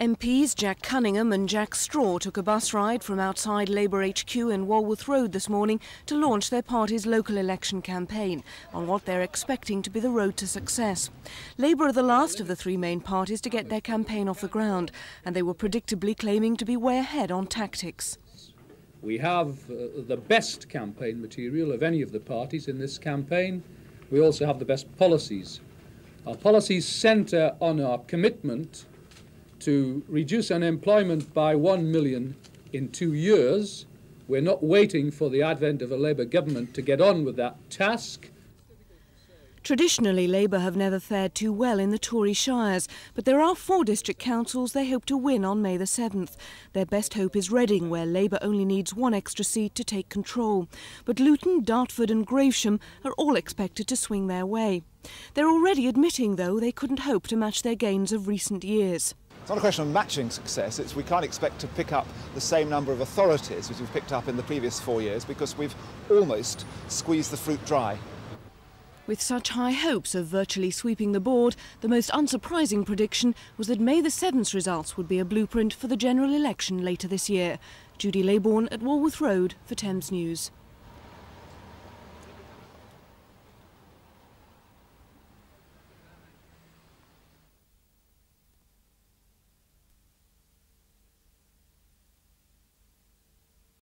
MPs Jack Cunningham and Jack Straw took a bus ride from outside Labour HQ in Walworth Road this morning to launch their party's local election campaign on what they're expecting to be the road to success. Labour are the last of the three main parties to get their campaign off the ground, and they were predictably claiming to be way ahead on tactics. We have uh, the best campaign material of any of the parties in this campaign. We also have the best policies. Our policies centre on our commitment to reduce unemployment by 1 million in two years. We're not waiting for the advent of a Labour government to get on with that task. Traditionally, Labour have never fared too well in the Tory shires, but there are four district councils they hope to win on May the 7th. Their best hope is Reading, where Labour only needs one extra seat to take control. But Luton, Dartford and Gravesham are all expected to swing their way. They're already admitting, though, they couldn't hope to match their gains of recent years. It's not a question of matching success, it's we can't expect to pick up the same number of authorities as we've picked up in the previous four years because we've almost squeezed the fruit dry. With such high hopes of virtually sweeping the board, the most unsurprising prediction was that May the 7th's results would be a blueprint for the general election later this year. Judy Laybourne at Walworth Road for Thames News.